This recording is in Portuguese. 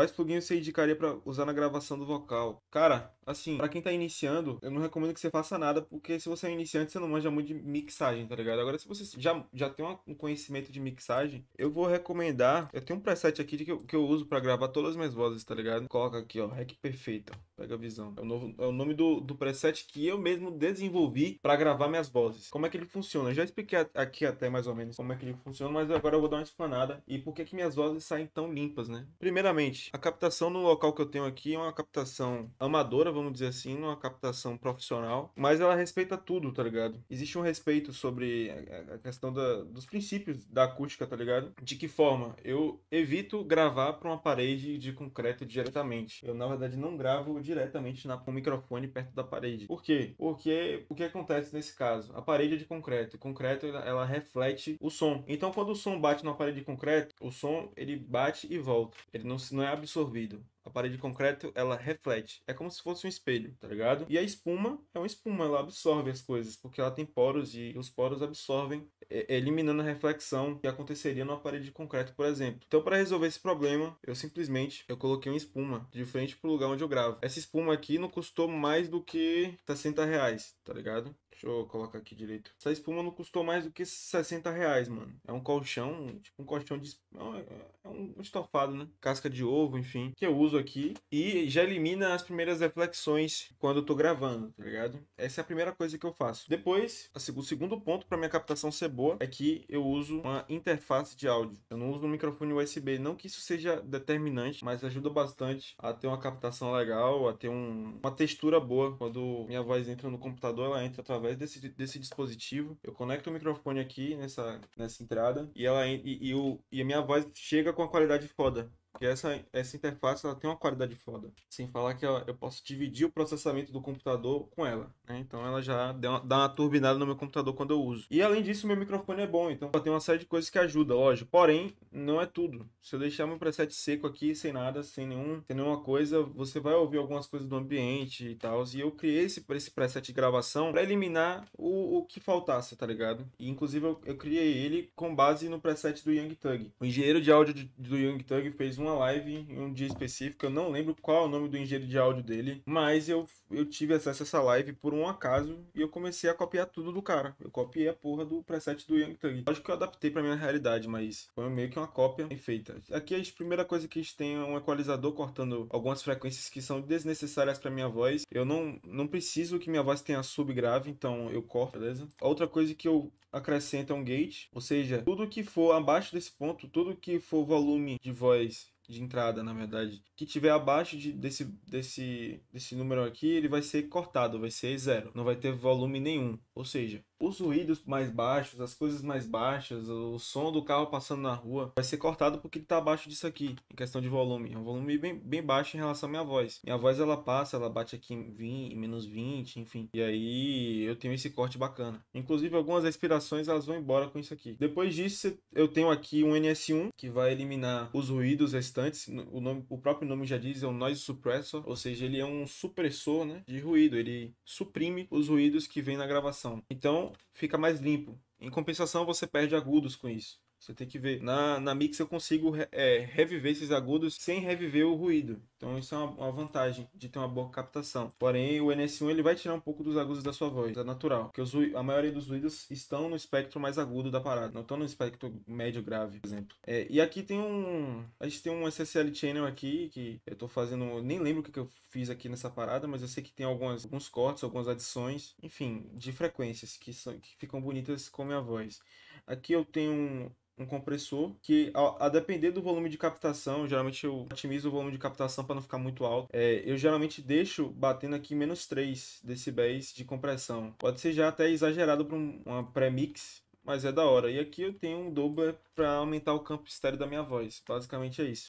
Quais plugins você indicaria para usar na gravação do vocal? Cara, assim, para quem tá iniciando, eu não recomendo que você faça nada, porque se você é iniciante, você não manja muito de mixagem, tá ligado? Agora, se você já, já tem um conhecimento de mixagem, eu vou recomendar. Eu tenho um preset aqui de que, eu, que eu uso para gravar todas as minhas vozes, tá ligado? Coloca aqui, ó, Rec Perfeita. Pega a visão. É o, novo, é o nome do, do preset que eu mesmo desenvolvi para gravar minhas vozes. Como é que ele funciona? Eu já expliquei a, aqui até mais ou menos como é que ele funciona, mas agora eu vou dar uma explanada e por que, que minhas vozes saem tão limpas, né? Primeiramente, a captação no local que eu tenho aqui é uma captação amadora, vamos vamos dizer assim, numa captação profissional, mas ela respeita tudo, tá ligado? Existe um respeito sobre a questão da, dos princípios da acústica, tá ligado? De que forma? Eu evito gravar para uma parede de concreto diretamente. Eu, na verdade, não gravo diretamente na, com o microfone perto da parede. Por quê? Porque o que acontece nesse caso? A parede é de concreto. E concreto, ela, ela reflete o som. Então, quando o som bate na parede de concreto, o som, ele bate e volta. Ele não, não é absorvido. A parede de concreto, ela reflete. É como se fosse um espelho, tá ligado? E a espuma é uma espuma, ela absorve as coisas, porque ela tem poros e os poros absorvem, é, é, eliminando a reflexão que aconteceria numa parede de concreto, por exemplo. Então, para resolver esse problema, eu simplesmente eu coloquei uma espuma de frente pro lugar onde eu gravo. Essa espuma aqui não custou mais do que 60 reais, tá ligado? Deixa eu colocar aqui direito. Essa espuma não custou mais do que 60 reais, mano. É um colchão, tipo um colchão de. É, é um estofado, né? Casca de ovo, enfim. Que eu uso aqui. E já elimina as primeiras reflexões quando eu tô gravando, tá ligado? Essa é a primeira coisa que eu faço. Depois, o segundo ponto para minha captação ser boa é que eu uso uma interface de áudio. Eu não uso um microfone USB. Não que isso seja determinante, mas ajuda bastante a ter uma captação legal, a ter um... uma textura boa. Quando minha voz entra no computador, ela entra através através desse, desse dispositivo, eu conecto o microfone aqui nessa, nessa entrada e, ela, e, e, o, e a minha voz chega com a qualidade foda. Porque essa, essa interface ela tem uma qualidade foda. Sem falar que ela, eu posso dividir o processamento do computador com ela. Né? Então ela já uma, dá uma turbinada no meu computador quando eu uso. E além disso, meu microfone é bom. Então tem uma série de coisas que ajuda, lógico. Porém, não é tudo. Se eu deixar meu preset seco aqui, sem nada, sem, nenhum, sem nenhuma coisa, você vai ouvir algumas coisas do ambiente e tal. E eu criei esse, esse preset de gravação para eliminar o, o que faltasse, tá ligado? E inclusive eu, eu criei ele com base no preset do Young Tug. O engenheiro de áudio do Young Tug fez uma uma live em um dia específico, eu não lembro qual é o nome do engenheiro de áudio dele, mas eu, eu tive acesso a essa live por um acaso e eu comecei a copiar tudo do cara. Eu copiei a porra do preset do Young Thug. Lógico que eu adaptei pra minha realidade, mas foi meio que uma cópia bem feita. Aqui a primeira coisa que a gente tem é um equalizador cortando algumas frequências que são desnecessárias para minha voz. Eu não, não preciso que minha voz tenha subgrave, então eu corto, beleza? Outra coisa que eu acrescento é um gate, ou seja, tudo que for abaixo desse ponto, tudo que for volume de voz de entrada, na verdade, que tiver abaixo de, desse, desse, desse número aqui, ele vai ser cortado, vai ser zero, não vai ter volume nenhum. Ou seja, os ruídos mais baixos, as coisas mais baixas, o som do carro passando na rua vai ser cortado porque ele está abaixo disso aqui, em questão de volume. É um volume bem, bem baixo em relação à minha voz. Minha voz ela passa, ela bate aqui em 20, em menos 20, enfim. E aí eu tenho esse corte bacana. Inclusive algumas respirações elas vão embora com isso aqui. Depois disso eu tenho aqui um NS1 que vai eliminar os ruídos restantes. O, nome, o próprio nome já diz, é um noise suppressor, ou seja, ele é um supressor né, de ruído. Ele suprime os ruídos que vem na gravação. Então fica mais limpo. Em compensação, você perde agudos com isso. Você tem que ver. Na, na mix eu consigo é, reviver esses agudos sem reviver o ruído. Então isso é uma, uma, vantagem de ter uma boa captação. Porém, o NS1 ele vai tirar um pouco dos agudos da sua voz, é natural. Porque os, a maioria dos ruídos estão no espectro mais agudo da parada, não estão no espectro médio grave, por exemplo. É, e aqui tem um. A gente tem um SSL channel aqui que eu tô fazendo. nem lembro o que, que eu fiz aqui nessa parada, mas eu sei que tem algumas, alguns cortes, algumas adições, enfim, de frequências que, são, que ficam bonitas com a minha voz. Aqui eu tenho um, um compressor que, a, a, depender do volume de captação, geralmente eu otimizo o volume de captação para não ficar muito alto. É, eu geralmente deixo batendo aqui menos 3 decibéis de compressão. Pode ser já até exagerado para um, uma pré-mix, mas é da hora. E aqui eu tenho um doubler para aumentar o campo estéreo da minha voz. Basicamente é isso.